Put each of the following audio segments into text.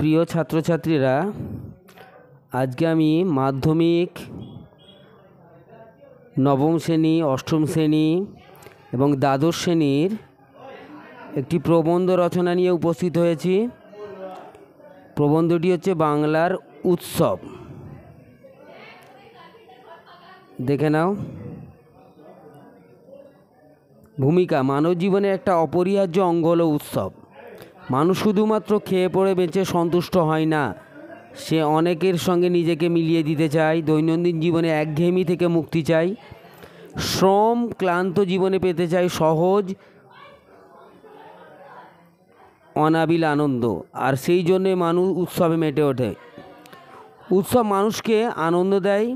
প্রিয় ছাত্রছাত্রীরা আজকে আমি মাধ্যমিক নবম শ্রেণী অষ্টম শ্রেণী এবং দ্বাদশ শ্রেণীর একটি প্রবন্ধ রচনা নিয়ে উপস্থিত হয়েছি প্রবন্ধটি হচ্ছে বাংলার উৎসব দেখে নাও ভূমিকা মানব জীবনে একটা অপরিহার্য অঙ্গ উৎসব মানুষ শুধুমাত্র খেয়ে পড়ে বেঁচে সন্তুষ্ট হয় না সে অনেকের সঙ্গে নিজেকে মিলিয়ে দিতে চায় দৈনন্দিন জীবনে একঘেয়েমি থেকে মুক্তি চায় শ্রম ক্লান্ত জীবনে পেতে চায় সহজ অনাবিল আনন্দ আর সেই জন্যে মানুষ উৎসবে মেটে ওঠে উৎসব মানুষকে আনন্দ দেয়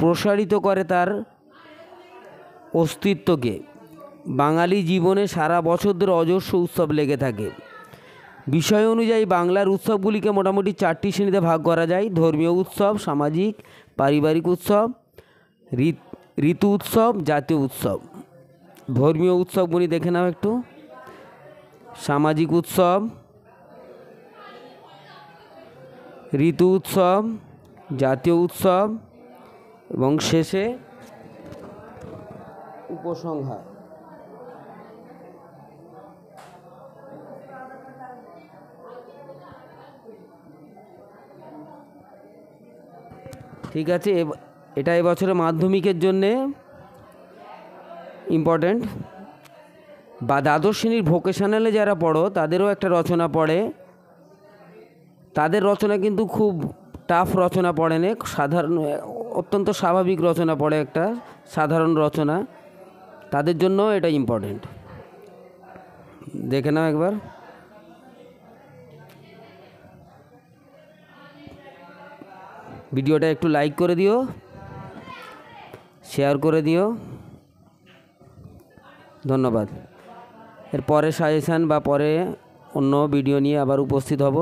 প্রসারিত করে তার অস্তিত্বকে বাঙালি জীবনে সারা বছর ধরে অজস্র উৎসব লেগে থাকে বিষয় অনুযায়ী বাংলার উৎসবগুলিকে মোটামুটি চারটি শ্রেণীতে ভাগ করা যায় ধর্মীয় উৎসব সামাজিক পারিবারিক উৎসব ঋতু উৎসব জাতীয় উৎসব ধর্মীয় উৎসবগুলি দেখে নাও একটু সামাজিক উৎসব ঋতু উৎসব জাতীয় উৎসব এবং শেষে উপসংহার ঠিক আছে এটা এবছরে মাধ্যমিকের জন্যে ইম্পর্ট্যান্ট বা দ্বাদশ শ্রেণীর ভোকেশনালে যারা পড়ো তাদেরও একটা রচনা পড়ে তাদের রচনা কিন্তু খুব টাফ রচনা পড়ে না সাধারণ অত্যন্ত স্বাভাবিক রচনা পড়ে একটা সাধারণ রচনা তাদের জন্য এটা ইম্পর্টেন্ট দেখে নাও একবার ভিডিওটা একটু লাইক করে দিও শেয়ার করে দিও ধন্যবাদ এর পরে সাজেশান বা পরে অন্য ভিডিও নিয়ে আবার উপস্থিত হব